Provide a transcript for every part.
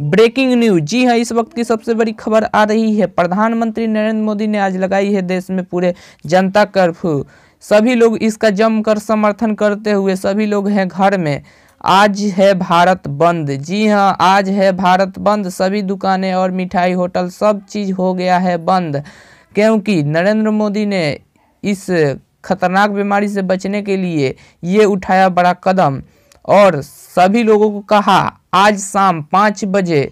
breaking news जी हाँ इस वक्त की सबसे बड़ी खबर आ रही है प्रधानमंत्री नरेंद्र मोदी ने आज लगाई है देश में पूरे जनता कर्फ्यू सभी लोग इसका जमकर समर्थन करते हुए सभी लोग हैं घर में आज है भारत बंद जी हाँ आज है भारत बंद सभी दुकानें और मिठाई होटल सब चीज़ हो गया है बंद क्योंकि नरेंद्र मोदी ने इस खतरनाक बीमारी से बचने के लिए ये उठाया बड़ा कदम और सभी लोगों को कहा आज शाम पाँच बजे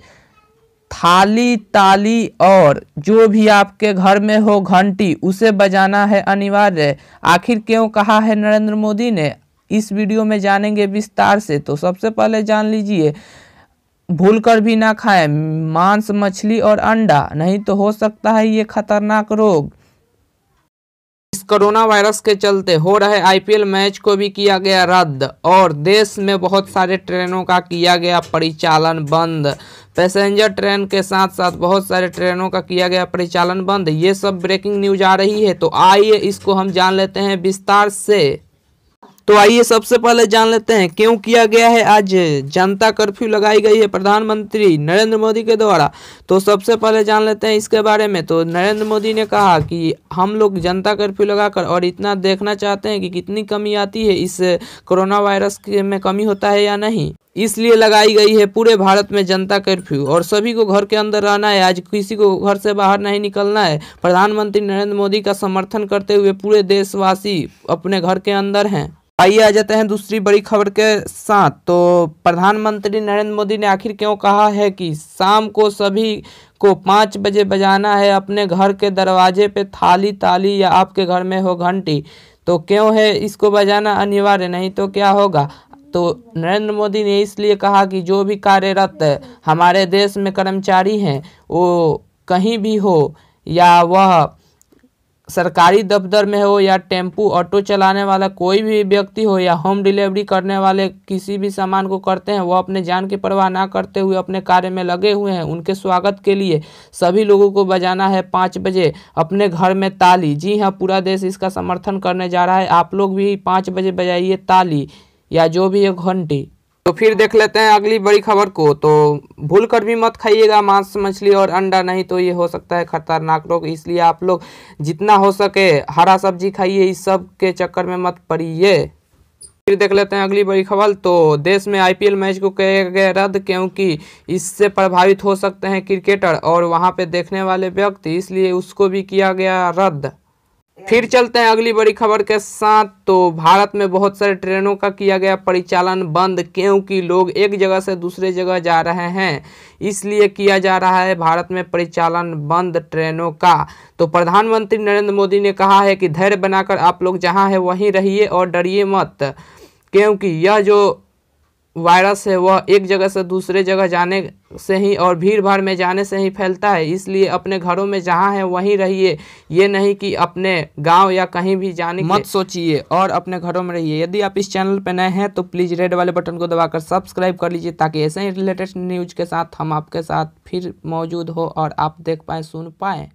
थाली ताली और जो भी आपके घर में हो घंटी उसे बजाना है अनिवार्य आखिर क्यों कहा है नरेंद्र मोदी ने इस वीडियो में जानेंगे विस्तार से तो सबसे पहले जान लीजिए भूल कर भी ना खाएं मांस मछली और अंडा नहीं तो हो सकता है ये खतरनाक रोग कोरोना वायरस के चलते हो रहे आईपीएल मैच को भी किया गया रद्द और देश में बहुत सारे ट्रेनों का किया गया परिचालन बंद पैसेंजर ट्रेन के साथ साथ बहुत सारे ट्रेनों का किया गया परिचालन बंद ये सब ब्रेकिंग न्यूज आ रही है तो आइए इसको हम जान लेते हैं विस्तार से तो आइए सबसे पहले जान लेते हैं क्यों किया गया है आज जनता कर्फ्यू लगाई गई है प्रधानमंत्री नरेंद्र मोदी के द्वारा तो सबसे पहले जान लेते हैं इसके बारे में तो नरेंद्र मोदी ने कहा कि हम लोग जनता कर्फ्यू लगाकर और इतना देखना चाहते हैं कि कितनी कमी आती है इस कोरोना वायरस में कमी होता है या नहीं इसलिए लगाई गई है पूरे भारत में जनता कर्फ्यू और सभी को घर के अंदर रहना है आज किसी को घर से बाहर नहीं निकलना है प्रधानमंत्री नरेंद्र मोदी का समर्थन करते हुए पूरे देशवासी अपने घर के अंदर हैं आइए आ जाते हैं दूसरी बड़ी खबर के साथ तो प्रधानमंत्री नरेंद्र मोदी ने आखिर क्यों कहा है कि शाम को सभी को पाँच बजे बजाना है अपने घर के दरवाजे पे थाली ताली या आपके घर में हो घंटी तो क्यों है इसको बजाना अनिवार्य नहीं तो क्या होगा तो नरेंद्र मोदी ने इसलिए कहा कि जो भी कार्यरत हमारे देश में कर्मचारी हैं वो कहीं भी हो या वह सरकारी दफ्तर में हो या टेम्पू ऑटो चलाने वाला कोई भी व्यक्ति हो या होम डिलीवरी करने वाले किसी भी सामान को करते हैं वह अपने जान की परवाह ना करते हुए अपने कार्य में लगे हुए हैं उनके स्वागत के लिए सभी लोगों को बजाना है पाँच बजे अपने घर में ताली जी हाँ पूरा देश इसका समर्थन करने जा रहा है आप लोग भी पाँच बजे बजाइए ताली या जो भी है घंटी तो फिर देख लेते हैं अगली बड़ी खबर को तो भूल कर भी मत खाइएगा मांस मछली और अंडा नहीं तो ये हो सकता है खतरनाक रोग इसलिए आप लोग जितना हो सके हरा सब्जी खाइए इस सब के चक्कर में मत पड़िए फिर देख लेते हैं अगली बड़ी खबर तो देश में आईपीएल मैच को किया गया रद्द क्योंकि इससे प्रभावित हो सकते हैं क्रिकेटर और वहाँ पर देखने वाले व्यक्ति इसलिए उसको भी किया गया रद्द फिर चलते हैं अगली बड़ी खबर के साथ तो भारत में बहुत सारे ट्रेनों का किया गया परिचालन बंद क्योंकि लोग एक जगह से दूसरे जगह जा रहे हैं इसलिए किया जा रहा है भारत में परिचालन बंद ट्रेनों का तो प्रधानमंत्री नरेंद्र मोदी ने कहा है कि धैर्य बनाकर आप लोग जहां है वहीं रहिए और डरिए मत क्योंकि यह जो वायरस है वह एक जगह से दूसरे जगह जाने से ही और भीड़ भाड़ में जाने से ही फैलता है इसलिए अपने घरों में जहाँ है वहीं रहिए ये नहीं कि अपने गांव या कहीं भी जाने मत सोचिए और अपने घरों में रहिए यदि आप इस चैनल पर नए हैं तो प्लीज़ रेड वाले बटन को दबाकर सब्सक्राइब कर लीजिए ताकि ऐसे ही लेटेस्ट न्यूज के साथ हम आपके साथ फिर मौजूद हो और आप देख पाएँ सुन पाएँ